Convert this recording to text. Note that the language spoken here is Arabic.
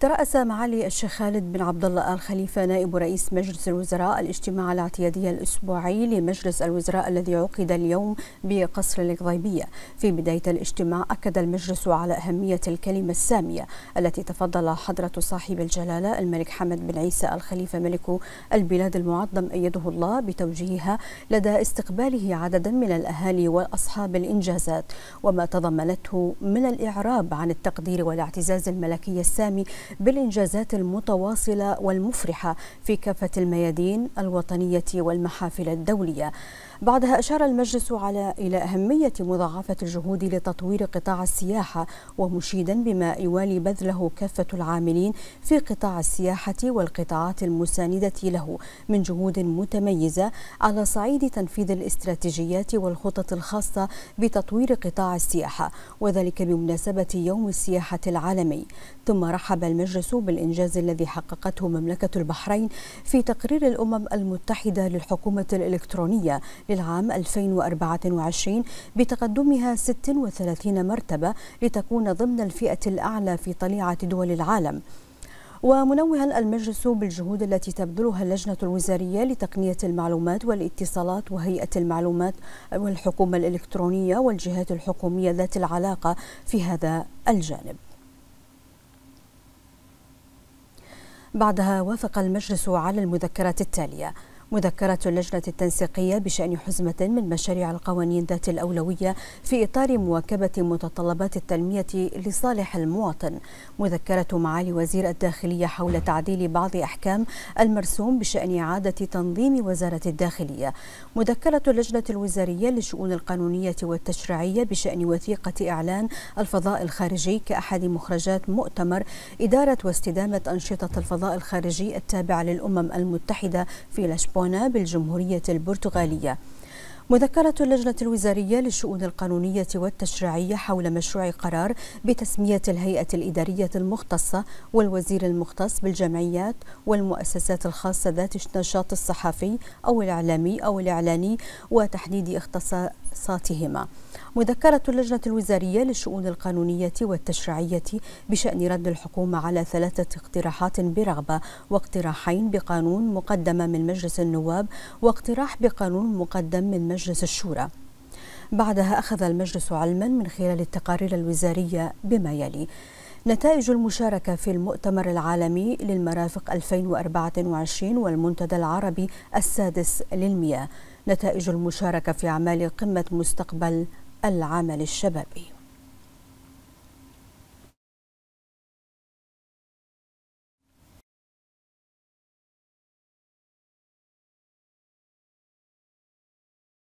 ترأس معالي الشيخ خالد بن عبد الله آل خليفة نائب رئيس مجلس الوزراء الاجتماع الاعتيادي الأسبوعي لمجلس الوزراء الذي عقد اليوم بقصر القضيبية في بداية الاجتماع أكد المجلس على أهمية الكلمة السامية التي تفضل حضرة صاحب الجلالة الملك حمد بن عيسى الخليفة ملك البلاد المعظم أيده الله بتوجيهها لدى استقباله عددا من الأهالي وأصحاب الإنجازات وما تضمنته من الإعراب عن التقدير والاعتزاز الملكي السامي بالإنجازات المتواصلة والمفرحة في كافة الميادين الوطنية والمحافل الدولية بعدها أشار المجلس على إلى أهمية مضاعفة الجهود لتطوير قطاع السياحة ومشيدا بما يوالي بذله كافة العاملين في قطاع السياحة والقطاعات المساندة له من جهود متميزة على صعيد تنفيذ الاستراتيجيات والخطط الخاصة بتطوير قطاع السياحة وذلك بمناسبة يوم السياحة العالمي ثم رحب المجلس بالإنجاز الذي حققته مملكة البحرين في تقرير الأمم المتحدة للحكومة الإلكترونية للعام 2024 بتقدمها 36 مرتبة لتكون ضمن الفئة الأعلى في طليعة دول العالم ومنوها المجلس بالجهود التي تبذلها اللجنة الوزارية لتقنية المعلومات والاتصالات وهيئة المعلومات والحكومة الإلكترونية والجهات الحكومية ذات العلاقة في هذا الجانب بعدها وافق المجلس على المذكرات التالية مذكرة اللجنة التنسيقية بشأن حزمة من مشاريع القوانين ذات الأولوية في إطار مواكبة متطلبات التنمية لصالح المواطن مذكرة معالي وزير الداخلية حول تعديل بعض أحكام المرسوم بشأن إعادة تنظيم وزارة الداخلية مذكرة اللجنة الوزارية للشؤون القانونية والتشريعية بشأن وثيقة إعلان الفضاء الخارجي كأحد مخرجات مؤتمر إدارة واستدامة أنشطة الفضاء الخارجي التابع للأمم المتحدة في لشبون لشبونة بالجمهورية البرتغالية مذكرة اللجنة الوزارية للشؤون القانونية والتشريعية حول مشروع قرار بتسمية الهيئة الإدارية المختصة والوزير المختص بالجمعيات والمؤسسات الخاصة ذات النشاط الصحفي أو الإعلامي أو الإعلاني وتحديد قصاتهما مذكرة اللجنة الوزارية للشؤون القانونية والتشريعية بشأن رد الحكومة على ثلاثة اقتراحات برغبة واقتراحين بقانون مقدمة من مجلس النواب واقتراح بقانون مقدم من مجلس الشورى بعدها أخذ المجلس علما من خلال التقارير الوزارية بما يلي نتائج المشاركة في المؤتمر العالمي للمرافق 2024 والمنتدى العربي السادس للمياه نتائج المشاركة في أعمال قمة مستقبل العمل الشبابي